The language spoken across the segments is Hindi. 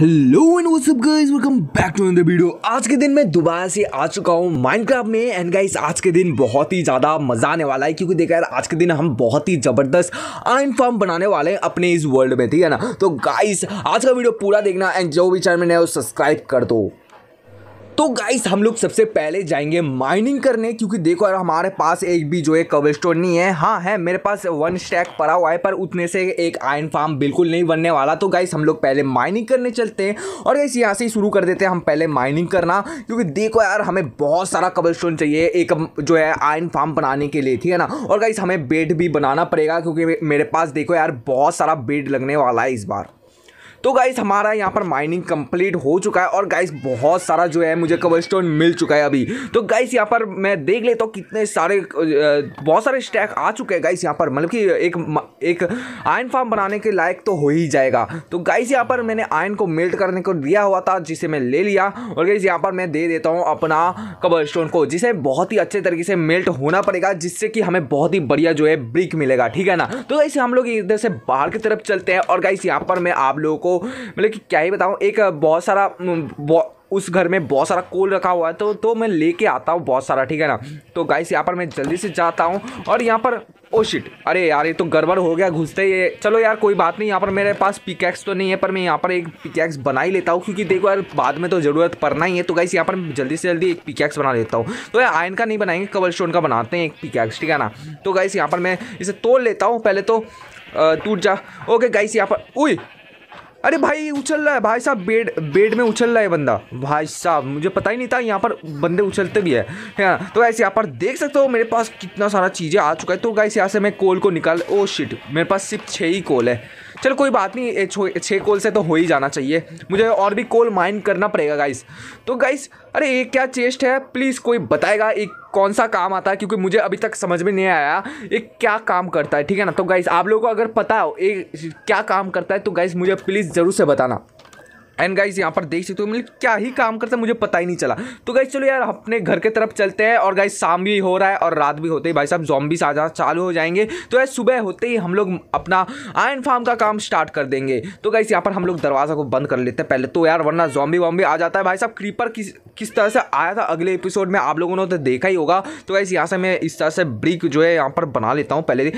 hello and up guys welcome back to another video आज के दिन मैं दोबारा से आ चुका हूँ माइनक्राफ्ट में एंड गाइस आज के दिन बहुत ही ज़्यादा मज़ा आने वाला है क्योंकि देखा यार आज के दिन हम बहुत ही ज़बरदस्त आइन फार्म बनाने वाले हैं अपने इस वर्ल्ड में ठीक है ना तो गाइस आज का वीडियो पूरा देखना एंड जो भी चैनल में नया हो सब्सक्राइब कर दो तो गाइस हम लोग सबसे पहले जाएंगे माइनिंग करने क्योंकि देखो यार हमारे पास एक भी जो है कबल नहीं है हाँ है मेरे पास वन स्टैक पड़ा हुआ है पर उतने से एक आयन फार्म बिल्कुल नहीं बनने वाला तो गाइस हम लोग पहले माइनिंग करने चलते हैं और गाइस यहाँ से ही शुरू कर देते हैं हम पहले माइनिंग करना क्योंकि देखो यार हमें बहुत सारा कबल चाहिए एक जो है आयन फार्म बनाने के लिए ठीक है ना और गाइस हमें बेड भी बनाना पड़ेगा क्योंकि मेरे पास देखो यार बहुत सारा बेड लगने वाला है इस बार तो गाइस हमारा यहाँ पर माइनिंग कंप्लीट हो चुका है और गाइस बहुत सारा जो है मुझे कवर स्टोन मिल चुका है अभी तो गाइस यहाँ पर मैं देख लेता हूँ कितने सारे बहुत सारे स्टैक आ चुके हैं गाइस यहाँ पर मतलब कि एक एक आयन फार्म बनाने के लायक तो हो ही जाएगा तो गाइस यहाँ पर मैंने आयन को मेल्ट करने को दिया हुआ था जिसे मैं ले लिया और गाइस यहाँ पर मैं दे देता हूँ अपना कवर स्टोन को जिसे बहुत ही अच्छे तरीके से मेल्ट होना पड़ेगा जिससे कि हमें बहुत ही बढ़िया जो है ब्रिक मिलेगा ठीक है ना तो गाइस हम लोग इधर से बाहर की तरफ चलते हैं और गाइस यहाँ पर मैं आप लोगों को मतलब कि क्या ही बताऊँ एक बहुत सारा उस घर में बहुत सारा कोल रखा हुआ है तो तो मैं लेके आता हूँ बहुत सारा ठीक है ना तो गाइस यहाँ पर मैं जल्दी से जाता हूँ और यहाँ पर ओ oh शिट अरे यार ये तो गड़बड़ हो गया घुसते ही चलो यार कोई बात नहीं यहाँ पर मेरे पास पिकैक्स तो नहीं है पर मैं यहाँ पर एक पिकैक्स बना ही लेता हूँ क्योंकि देखो यार बाद में तो ज़रूरत पड़ना ही है तो गाइस यहाँ पर जल्दी से जल्दी एक पिकैक्स बना लेता हूँ तो यार आयन का नहीं बनाएंगे कबल स्टोन का बनाते हैं एक पिकैक्स ठीक है ना तो गाइस यहाँ पर मैं इसे तोड़ लेता हूँ पहले तो टूट जा ओके गाइस यहाँ पर उई अरे भाई उछल रहा है भाई साहब बेड बेड में उछल रहा है बंदा भाई साहब मुझे पता ही नहीं था यहाँ पर बंदे उछलते भी है हाँ तो ऐसे यहाँ पर देख सकते हो मेरे पास कितना सारा चीज़ें आ चुका है तो गाइस यहाँ से मैं कोल को निकाल ओ oh शिट मेरे पास सिर्फ छः ही कोल है चलो कोई बात नहीं छः कोल से तो हो ही जाना चाहिए मुझे और भी कोल माइन करना पड़ेगा गाइस तो गाइस अरे ये क्या चेस्ट है प्लीज़ कोई बताएगा एक कौन सा काम आता है क्योंकि मुझे अभी तक समझ में नहीं आया ये क्या काम करता है ठीक है ना तो गाइस आप लोगों को अगर पता हो ये क्या काम करता है तो गाइस मुझे प्लीज़ ज़रूर से बताना एंड गाइज यहाँ पर देख सकते हो मतलब क्या ही काम करता है मुझे पता ही नहीं चला तो गाइज चलो यार अपने घर के तरफ चलते हैं और गाइज शाम भी हो रहा है और रात भी होते ही भाई साहब जॉम्बिस आ चालू हो जाएंगे तो यार सुबह होते ही हम लोग अपना आयन फार्म का काम स्टार्ट कर देंगे तो गाइज यहाँ पर हम लोग दरवाज़ा को बंद कर लेते हैं पहले तो यार वरना जॉम्बी वॉम्बी आ जाता है भाई साहब क्रीपर किस किस तरह से आया था अगले एपिसोड में आप लोगों ने तो देखा ही होगा तो गाइज यहाँ से मैं इस तरह से ब्रिक जो है यहाँ पर बना लेता हूँ पहले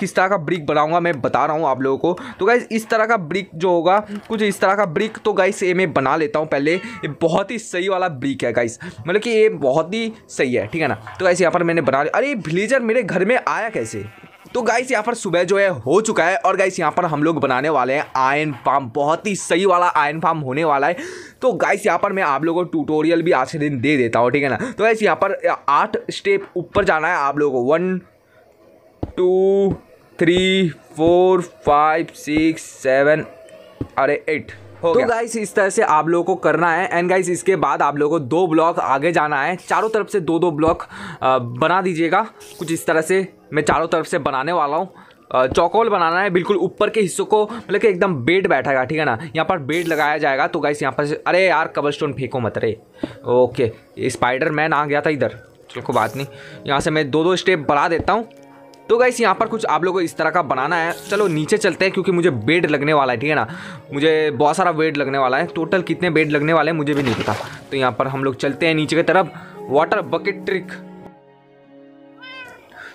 किस तरह का ब्रिक बनाऊँगा मैं बता रहा हूँ आप लोगों को तो गाइज इस तरह का ब्रिक जो होगा कुछ इस तरह का ब्रिक तो गाइस ये मैं बना लेता हूँ पहले ये बहुत ही सही वाला ब्रिक है गाइस मतलब कि ये बहुत ही सही है ठीक है ना तो गाइस यहाँ पर मैंने बना लिया अरे ब्लेजर मेरे घर में आया कैसे तो गाइस यहाँ पर सुबह जो है हो चुका है और गाइस यहाँ पर हम लोग बनाने वाले हैं आयन पाम बहुत ही सही वाला आयन पाम होने वाला है तो गाइस यहाँ पर मैं आप लोगों को ट्यूटोरियल भी आज के दिन दे देता हूँ ठीक है ना तो गाइस यहाँ पर आठ स्टेप ऊपर जाना है आप लोगों को one two three four five six seven अरे एट तो गाइस इस तरह से आप लोगों को करना है एंड गाइस इसके बाद आप लोगों को दो ब्लॉक आगे जाना है चारों तरफ से दो दो ब्लॉक बना दीजिएगा कुछ इस तरह से मैं चारों तरफ से बनाने वाला हूँ चौकोल बनाना है बिल्कुल ऊपर के हिस्सों को मतलब कि एकदम बेड बैठेगा ठीक है ना यहाँ पर बेड लगाया जाएगा तो गाइस यहाँ पर अरे यार कबल स्टोन फेंको मत रे ओके स्पाइडर मैन आ गया था इधर चलो कोई बात नहीं यहाँ से मैं दो दो स्टेप बढ़ा देता हूँ तो गाइस यहाँ पर कुछ आप लोगों को इस तरह का बनाना है चलो नीचे चलते हैं क्योंकि मुझे बेड लगने वाला है ठीक है ना मुझे बहुत सारा वेट लगने वाला है टोटल कितने बेड लगने वाले हैं मुझे भी नहीं पता तो यहाँ पर हम लोग चलते हैं नीचे की तरफ वाटर बकेट ट्रिक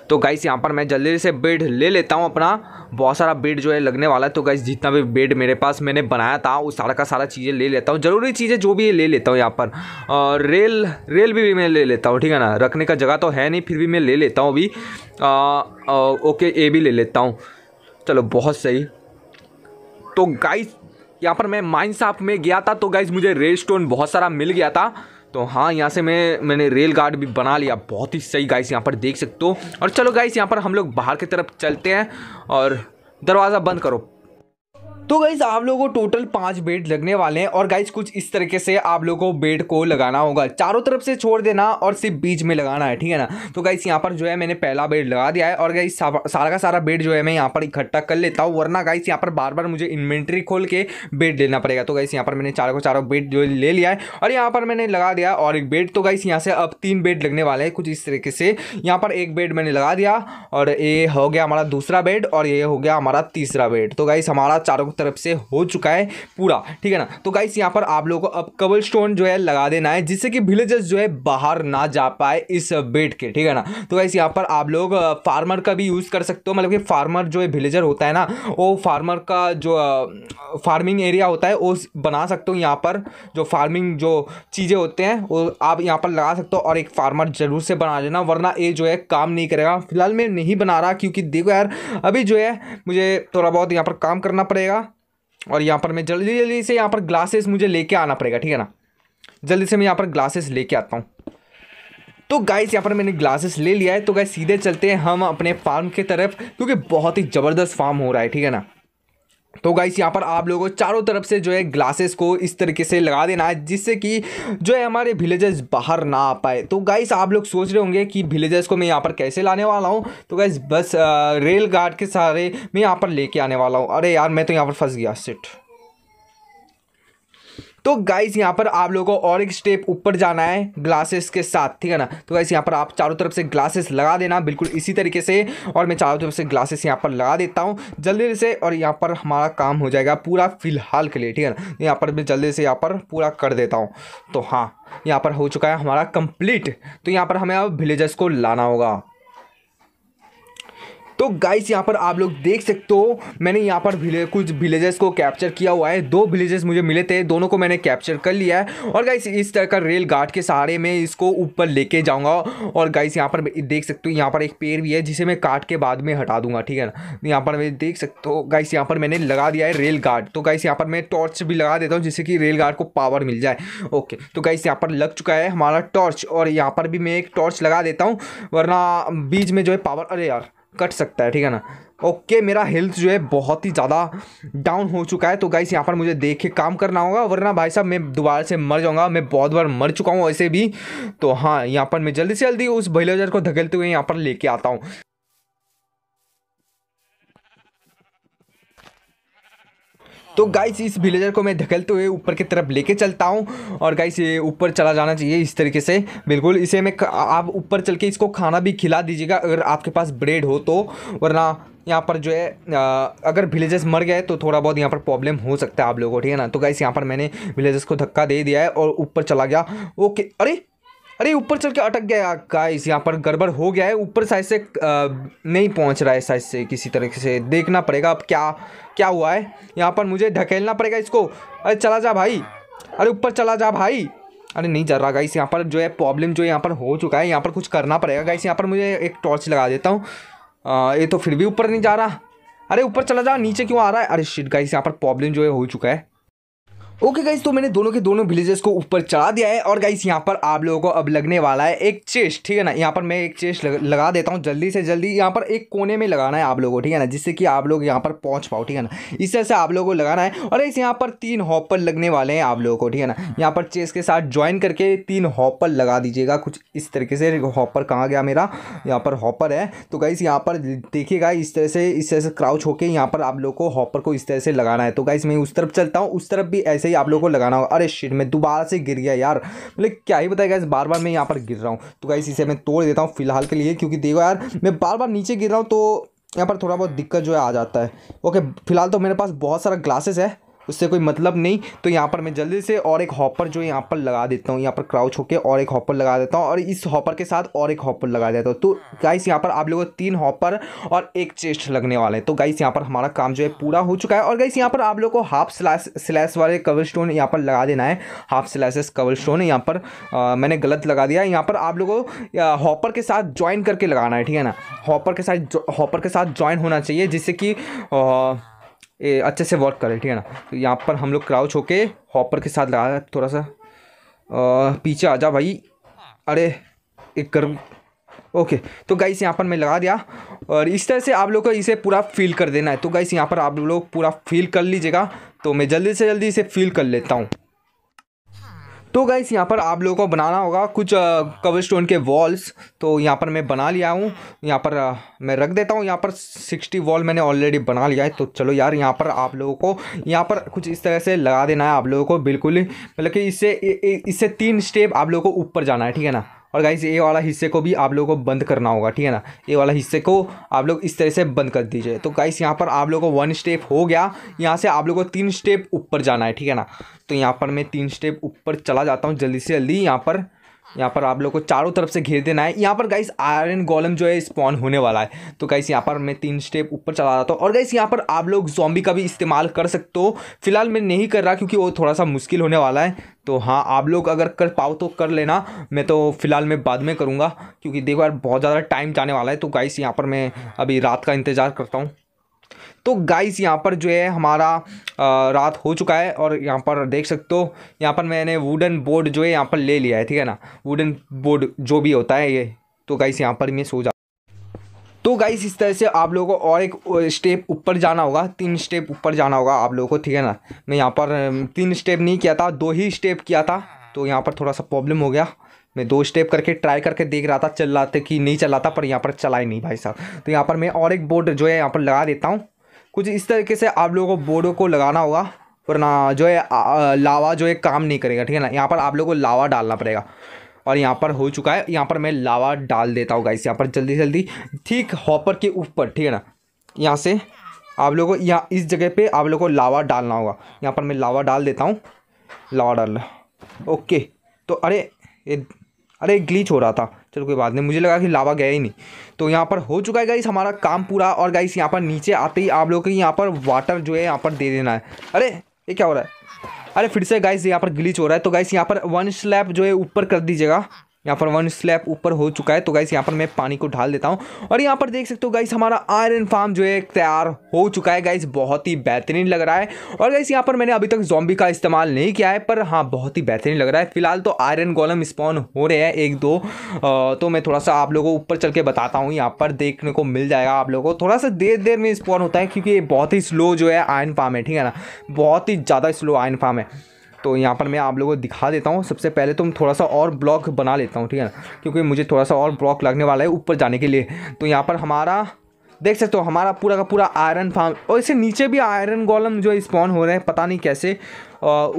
तो गाइस यहाँ पर मैं जल्दी से बेड ले लेता हूँ अपना बहुत सारा बेड जो है लगने वाला है तो गाइस जितना भी बेड मेरे पास मैंने बनाया था वो सारा का सारा चीज़ें ले लेता हूँ ज़रूरी चीज़ें जो भी ले लेता हूँ यहाँ पर रेल रेल भी, भी मैं ले लेता हूँ ठीक है ना रखने का जगह तो है नहीं फिर भी मैं ले लेता हूँ अभी ओके ए भी ले लेता हूँ चलो बहुत सही तो गाइस यहाँ पर मैं माइंड साफ में गया था तो गाइज मुझे रेड स्टोन बहुत सारा मिल गया था तो हाँ यहाँ से मैं मैंने रेल गार्ड भी बना लिया बहुत ही सही गाइस यहाँ पर देख सकते हो और चलो गाइस यहाँ पर हम लोग बाहर की तरफ चलते हैं और दरवाज़ा बंद करो तो गाइज आप लोगों को टोटल पांच बेड लगने वाले हैं और गाइज कुछ इस तरीके से आप लोगों को बेड को लगाना होगा चारों तरफ से छोड़ देना और सिर्फ बीच में लगाना है ठीक है ना तो गाइस यहाँ पर जो है मैंने पहला बेड लगा दिया है और गाइस सारा का सारा बेड जो है मैं यहाँ पर इकट्ठा कर लेता हूँ वरना गाइस यहाँ पर बार बार मुझे इन्वेंट्री खोल के बेड लेना पड़ेगा तो गाइस यहाँ पर मैंने चारों को चारों बेड जो ले लिया है और यहाँ पर मैंने लगा दिया और एक बेड तो गाइस यहाँ से अब तीन बेड लगने वाले हैं कुछ इस तरीके से यहाँ पर एक बेड मैंने लगा दिया और ये हो गया हमारा दूसरा बेड और ये हो गया हमारा तीसरा बेड तो गाइस हमारा चारों तरफ से हो चुका है पूरा ठीक है ना तो गाइस यहाँ पर आप लोगों को अब कबल स्टोन जो है लगा देना है जिससे कि विलेजर्स जो है बाहर ना जा पाए इस बेट के ठीक है ना तो गाइस यहाँ पर आप लोग फार्मर का भी यूज़ कर सकते हो मतलब कि फार्मर जो है विलेजर होता है ना वो फार्मर का जो फार्मिंग एरिया होता है वो बना सकते हो यहाँ पर जो फार्मिंग जो चीज़ें होते हैं वो आप यहाँ पर लगा सकते हो और एक फार्मर ज़रूर से बना लेना वरना ये जो है काम नहीं करेगा फिलहाल मैं नहीं बना रहा क्योंकि देखो यार अभी जो है मुझे थोड़ा बहुत यहाँ पर काम करना पड़ेगा और यहाँ पर मैं जल्दी जल्दी से यहाँ पर ग्लासेस मुझे लेके आना पड़ेगा ठीक है ना जल्दी से मैं यहाँ पर ग्लासेस लेके आता हूँ तो गाइस यहाँ पर मैंने ग्लासेस ले लिया है तो गाइस सीधे चलते हैं हम अपने फार्म की तरफ क्योंकि बहुत ही ज़बरदस्त फार्म हो रहा है ठीक है ना तो गाइस यहाँ पर आप लोगों को चारों तरफ से जो है ग्लासेस को इस तरीके से लगा देना है जिससे कि जो है हमारे विलेजर्स बाहर ना आ पाए तो गाइस आप लोग सोच रहे होंगे कि विलेजर्स को मैं यहाँ पर कैसे लाने वाला हूँ तो गाइस बस रेल गार्ड के सहारे मैं यहाँ पर लेके आने वाला हूँ अरे यार मैं तो यहाँ पर फंस गया सिट तो गाइस यहाँ पर आप लोगों को और एक स्टेप ऊपर जाना है ग्लासेस के साथ ठीक है ना तो गाइस यहाँ पर आप चारों तरफ से ग्लासेस लगा देना बिल्कुल इसी तरीके से और मैं चारों तरफ से ग्लासेस यहाँ पर लगा देता हूँ जल्दी से और यहाँ पर हमारा काम हो जाएगा पूरा फिलहाल के लिए ठीक है ना यहाँ पर मैं जल्दी से यहाँ पर पूरा कर देता हूँ तो हाँ यहाँ पर हो चुका है हमारा कंप्लीट तो यहाँ पर हमें अब विलेजर्स को लाना होगा तो गाइस यहाँ पर आप लोग देख सकते हो मैंने यहाँ पर भिले, कुछ विलेजेस को कैप्चर किया हुआ है दो विलेजेस मुझे मिले थे दोनों को मैंने कैप्चर कर लिया है और गाइस इस तरह का रेल गार्ड के सहारे में इसको ऊपर लेके जाऊँगा और गाइस यहाँ पर देख सकते हो यहाँ पर एक पेड़ भी है जिसे मैं काट के बाद में हटा दूंगा ठीक है ना यहाँ पर मैं देख सकते हो गाइस यहाँ पर मैंने लगा दिया है रेल गार्ड तो गाइस यहाँ पर मैं टॉर्च भी लगा देता हूँ जिससे कि रेल गार्ड को पावर मिल जाए ओके तो गाइस यहाँ पर लग चुका है हमारा टॉर्च और यहाँ पर भी मैं एक टॉर्च लगा देता हूँ वरना बीच में जो है पावर अरे यार कट सकता है ठीक है ना ओके मेरा हेल्थ जो है बहुत ही ज़्यादा डाउन हो चुका है तो गाइस यहाँ पर मुझे देख के काम करना होगा वरना भाई साहब मैं दोबारा से मर जाऊँगा मैं बहुत बार मर चुका हूँ ऐसे भी तो हाँ यहाँ पर मैं जल्दी से जल्दी उस भैलोजर को धकेलते हुए यहाँ पर लेके आता हूँ तो गाइस इस विलेजर को मैं धकेलते हुए ऊपर की तरफ लेके चलता हूँ और गाइस ये ऊपर चला जाना चाहिए इस तरीके से बिल्कुल इसे मैं आप ऊपर चल के इसको खाना भी खिला दीजिएगा अगर आपके पास ब्रेड हो तो वरना यहाँ पर जो है अगर विलेजेस मर गए तो थोड़ा बहुत यहाँ पर प्रॉब्लम हो सकता है आप लोगों को ठीक है ना तो गाइस यहाँ पर मैंने विलेजेस को धक्का दे दिया है और ऊपर चला गया ओके अरे अरे ऊपर चल के अटक गया गाइस यहाँ पर गड़बड़ हो गया है ऊपर साइड से नहीं पहुँच रहा है साइड से किसी तरीके से देखना पड़ेगा अब क्या क्या हुआ है यहाँ पर मुझे ढकेलना पड़ेगा इसको अरे चला जा भाई अरे ऊपर चला जा भाई अरे नहीं जा रहा गाइस यहाँ पर जो है प्रॉब्लम जो यहाँ पर हो चुका है यहाँ पर कुछ करना पड़ेगा गाइस यहाँ पर मुझे एक टॉर्च लगा देता हूँ ये तो फिर भी ऊपर नहीं जा रहा अरे ऊपर चला जा नीचे क्यों आ रहा है अरे शिट गाइस यहाँ पर प्रॉब्लम जो है हो चुका है ओके गाइस तो मैंने दोनों के दोनों विलेजेस को ऊपर चढ़ा दिया है और गाइस यहाँ पर आप लोगों को अब लगने वाला है एक चेस्ट ठीक है ना यहाँ पर मैं एक चेस्ट लगा देता हूँ जल्दी से जल्दी यहाँ पर एक कोने में लगाना है आप लोगों को ठीक है ना जिससे कि आप लोग यहाँ पर पहुँच पाओ ठीक है ना इस तरह से आप लोगों को लगाना है और इस यहाँ पर तीन हॉपर लगने वाले हैं आप लोगों को ठीक है ना यहाँ पर चेस के साथ ज्वाइन करके तीन हॉपर लगा दीजिएगा कुछ इस तरीके से हॉपर कहाँ गया मेरा यहाँ पर हॉपर है तो गाइस यहाँ पर देखिएगा इस तरह से इस तरह से क्राउच होकर यहाँ पर आप लोग को हॉपर को इस तरह से लगाना है तो गाइस मैं उस तरफ चलता हूँ उस तरफ भी ऐसे ऐसे ही आप लोगों को लगाना होगा अरे शिट मैं दोबारा से गिर गया यार मतलब क्या ही बताया गया बार बार मैं यहाँ पर गिर रहा हूँ तो गाइस इसे मैं तोड़ देता हूँ फिलहाल के लिए क्योंकि देखो यार मैं बार बार नीचे गिर रहा हूँ तो यहाँ पर थोड़ा बहुत दिक्कत जो है आ जाता है ओके फिलहाल तो मेरे पास बहुत सारा ग्लासेस है उससे कोई मतलब नहीं तो यहाँ पर मैं जल्दी से और एक हॉपर जो यहाँ पर लगा देता हूँ यहाँ पर क्राउच होकर और एक हॉपर लगा देता हूँ और इस हॉपर के साथ और एक हॉपर लगा देता हूँ तो गाइस यहाँ पर आप लोगों को तीन हॉपर और एक चेस्ट लगने वाले हैं तो गाइस यहाँ पर हमारा काम जो है पूरा हो चुका है और गाइस यहाँ पर आप लोग को हाफ स्लैश स्लैश वाले कवर स्टोन यहाँ पर लगा देना है हाफ स्लैशेस कवर स्टोन यहाँ पर मैंने गलत लगा दिया यहाँ पर आप लोगों को हॉपर के साथ ज्वाइन करके लगाना है ठीक है ना हॉपर के साथ हॉपर के साथ ज्वाइन होना चाहिए जिससे कि ए, अच्छे से वर्क करे ठीक है ना तो यहाँ पर हम लोग क्राउच होके हॉपर के साथ लगा थोड़ा सा आ, पीछे आ जा भाई अरे एक कर ओके तो गाइस यहाँ पर मैं लगा दिया और इस तरह से आप लोग को इसे पूरा फील कर देना है तो गाइस यहाँ पर आप लोग पूरा फील कर लीजिएगा तो मैं जल्दी से जल्दी इसे फील कर लेता हूँ तो गाइस यहाँ पर आप लोगों को बनाना होगा कुछ कवर स्टोन के वॉल्स तो यहाँ पर मैं बना लिया हूँ यहाँ पर आ, मैं रख देता हूँ यहाँ पर सिक्सटी वॉल मैंने ऑलरेडी बना लिया है तो चलो यार यहाँ पर आप लोगों को यहाँ पर कुछ इस तरह से लगा देना है आप लोगों को बिल्कुल मतलब कि इससे इससे तीन स्टेप आप लोगों को ऊपर जाना है ठीक है ना और गाइस ये वाला हिस्से को भी आप लोगों को बंद करना होगा ठीक है ना ये वाला हिस्से को आप लोग इस तरह से बंद कर दीजिए तो गाइस यहाँ पर आप लोगों को वन स्टेप हो गया यहाँ से आप लोगों को तीन स्टेप ऊपर जाना है ठीक है ना तो यहाँ पर मैं तीन स्टेप ऊपर चला जाता हूँ जल्दी से जल्दी यहाँ पर यहाँ पर आप लोग को चारों तरफ से घेर देना है यहाँ पर गाइस आयरन गोलम जो है स्पॉन होने वाला है तो गाइस यहाँ पर मैं तीन स्टेप ऊपर चला जाता हूँ और गाइस यहाँ पर आप लोग जॉम्बी का भी इस्तेमाल कर सकते हो फिलहाल मैं नहीं कर रहा क्योंकि वो थोड़ा सा मुश्किल होने वाला है तो हाँ आप लोग अगर कर पाओ तो कर लेना मैं तो फ़िलहाल मैं बाद में करूँगा क्योंकि देखो यार बहुत ज़्यादा टाइम जाने वाला है तो गाइस यहाँ पर मैं अभी रात का इंतज़ार करता हूँ तो गाइस यहाँ पर जो है हमारा आ, रात हो चुका है और यहाँ पर देख सकते हो यहाँ पर मैंने वुडन बोर्ड जो है यहाँ पर ले लिया है ठीक है ना वुडन बोर्ड जो भी होता है ये तो गाइस यहाँ पर मैं सो जा तो गाइस इस तरह से आप लोगों को और एक स्टेप ऊपर जाना होगा तीन स्टेप ऊपर जाना होगा आप लोगों को ठीक है ना मैं यहाँ पर तीन स्टेप नहीं किया था दो ही स्टेप किया था तो यहाँ पर थोड़ा सा प्रॉब्लम हो गया मैं दो स्टेप करके ट्राई करके देख रहा था चल रहा था कि नहीं चल रहा था पर यहाँ पर चला ही नहीं भाई साहब तो यहाँ पर मैं और एक बोर्ड जो है यहाँ पर लगा देता हूँ कुछ इस तरीके से आप लोगों को बोर्डों को लगाना होगा वरना जो है लावा जो है काम नहीं करेगा ठीक है ना यहाँ पर आप लोगों को लावा डालना पड़ेगा और यहाँ पर हो चुका है यहाँ पर मैं लावा डाल देता हूँ गाइस यहाँ पर जल्दी जल्दी ठीक हॉपर के ऊपर ठीक है ना यहाँ से आप लोगों को यहाँ इस जगह पे आप लोगों को लावा डालना होगा यहाँ पर मैं लावा डाल देता हूँ लावा डाल ओके तो अरे ए, अरे ग्लीच हो रहा था चलो कोई बात नहीं मुझे लगा कि लावा गया ही नहीं तो यहाँ पर हो चुका है गाइस हमारा काम पूरा और गाइस यहाँ पर नीचे आते ही आप लोगों को यहाँ पर वाटर जो है यहाँ पर दे देना है अरे ये क्या हो रहा है अरे फिर से गाइस यहाँ पर ग्लिच हो रहा है तो गाइस यहाँ पर वन स्लैब जो है ऊपर कर दीजिएगा यहाँ पर वन स्लैप ऊपर हो चुका है तो गाइस यहाँ पर मैं पानी को ढाल देता हूँ और यहाँ पर देख सकते हो गाइस हमारा आयरन फार्म जो है तैयार हो चुका है गाइस बहुत ही बेहतरीन लग रहा है और गाइस यहाँ पर मैंने अभी तक जॉम्बी का इस्तेमाल नहीं किया है पर हाँ बहुत ही बेहतरीन लग रहा है फिलहाल तो आयरन गोलम स्पॉन हो रहे हैं एक दो आ, तो मैं थोड़ा सा आप लोगों को ऊपर चल के बताता हूँ यहाँ पर देखने को मिल जाएगा आप लोगों को थोड़ा सा देर देर में स्पॉन होता है क्योंकि ये बहुत ही स्लो जो है आयरन फार्म है ठीक है ना बहुत ही ज़्यादा स्लो आयरन फार्म है तो यहाँ पर मैं आप लोगों को दिखा देता हूँ सबसे पहले तो मैं थोड़ा सा और ब्लॉक बना लेता हूँ ठीक है ना क्योंकि मुझे थोड़ा सा और ब्लॉक लगने वाला है ऊपर जाने के लिए तो यहाँ पर हमारा देख सकते हो हमारा पूरा का पूरा आयरन फार्म और इसे नीचे भी आयरन गोलम जो स्पॉन हो रहे हैं पता नहीं कैसे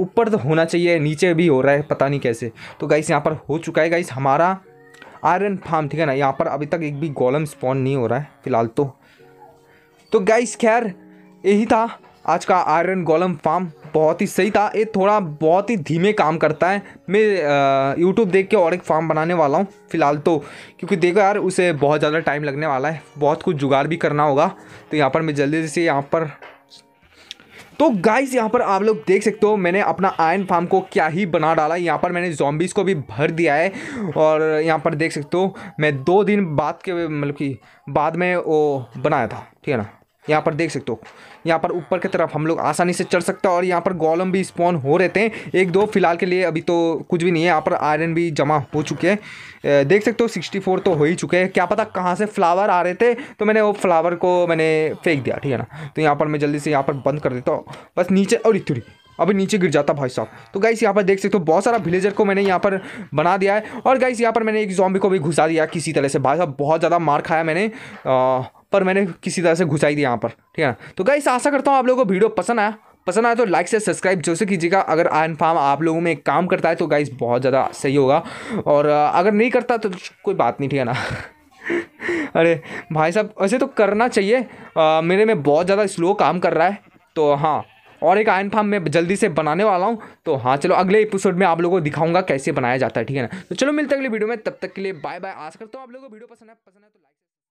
ऊपर तो होना चाहिए नीचे भी हो रहा है पता नहीं कैसे तो गाइस यहाँ पर हो चुका है गाइस हमारा आयरन फार्म ठीक है ना यहाँ पर अभी तक एक भी गोलम स्पॉन नहीं हो रहा है फिलहाल तो तो गाइस खैर यही था आज का आयरन गोलम फार्म बहुत ही सही था ये थोड़ा बहुत ही धीमे काम करता है मैं यूट्यूब देख के और एक फार्म बनाने वाला हूँ फ़िलहाल तो क्योंकि देखो यार उसे बहुत ज़्यादा टाइम लगने वाला है बहुत कुछ जुगाड़ भी करना होगा तो यहाँ पर मैं जल्दी से यहाँ पर तो गाइस यहाँ पर आप लोग देख सकते हो मैंने अपना आयन फार्म को क्या ही बना डाला यहाँ पर मैंने जॉम्बिस को भी भर दिया है और यहाँ पर देख सकते हो मैं दो दिन बाद के मतलब कि बाद में वो बनाया था ठीक है ना यहाँ पर देख सकते हो यहाँ पर ऊपर की तरफ हम लोग आसानी से चढ़ सकते हैं और यहाँ पर गोलम भी स्पॉन हो रहे थे एक दो फिलहाल के लिए अभी तो कुछ भी नहीं है यहाँ पर आयरन भी जमा हो चुके हैं देख सकते हो सिक्सटी फोर तो हो ही चुके हैं क्या पता कहाँ से फ्लावर आ रहे थे तो मैंने वो फ्लावर को मैंने फेंक दिया ठीक है ना तो यहाँ पर मैं जल्दी से यहाँ पर बंद कर देता हूँ बस नीचे और इतनी अभी नीचे गिर जाता भाई साहब तो गाइस यहाँ पर देख सकते हो बहुत सारा विलेजर को मैंने यहाँ पर बना दिया है और गाइस यहाँ पर मैंने एक जॉम्बी को भी घुसा दिया किसी तरह से भाई साहब बहुत ज़्यादा मार खाया मैंने आ, पर मैंने किसी तरह से घुसाई दिया यहाँ पर ठीक है ना तो गाइस आशा करता हूँ आप लोगों को वीडियो पसंद आया पसंद आया तो लाइक से सब्सक्राइब जैसे से कीजिएगा अगर आयन फार्म आप लोगों में काम करता है तो गाइस बहुत ज़्यादा सही होगा और अगर नहीं करता तो कोई बात नहीं ठीक है ना अरे भाई साहब वैसे तो करना चाहिए आ, मेरे में बहुत ज़्यादा स्लो काम कर रहा है तो हाँ और एक आयन फार्म मैं जल्दी से बनाने वाला हूँ तो हाँ चलो अगले एपिसोड में आप लोगों को दिखाऊंगा कैसे बनाया जाता है ठीक है ना तो चलो मिलते हैं अगले वीडियो में तब तक के लिए बाय बाय आशा करता हूँ आप लोगों को वीडियो पसंद है पसंद है तो